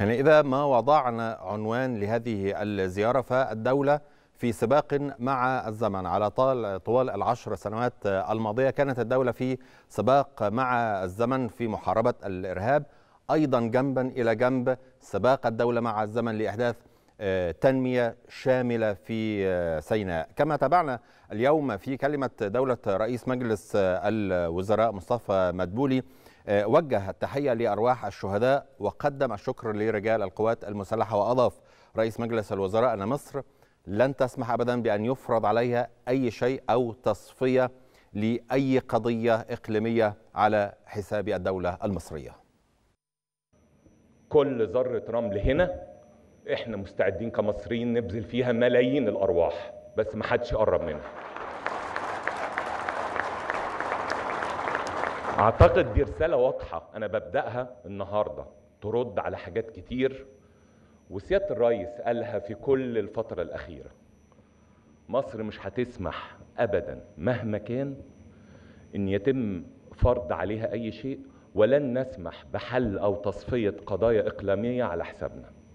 يعني إذا ما وضعنا عنوان لهذه الزيارة فالدولة في سباق مع الزمن على طال طوال العشر سنوات الماضية كانت الدولة في سباق مع الزمن في محاربة الإرهاب أيضا جنبا إلى جنب سباق الدولة مع الزمن لإحداث آه، تنمية شاملة في آه، سيناء كما تابعنا اليوم في كلمة دولة رئيس مجلس آه، الوزراء مصطفى مدبولي وجه التحية لأرواح الشهداء وقدم الشكر لرجال القوات المسلحة وأضاف رئيس مجلس الوزراء أن مصر لن تسمح أبدا بأن يفرض عليها أي شيء أو تصفية لأي قضية إقليمية على حساب الدولة المصرية كل ذرة رمل هنا احنا مستعدين كمصريين نبذل فيها ملايين الارواح بس ما حدش يقرب منها اعتقد دي رساله واضحه انا ببداها النهارده ترد على حاجات كتير وسياده الرئيس قالها في كل الفتره الاخيره مصر مش هتسمح ابدا مهما كان ان يتم فرض عليها اي شيء ولن نسمح بحل او تصفيه قضايا اقليميه على حسابنا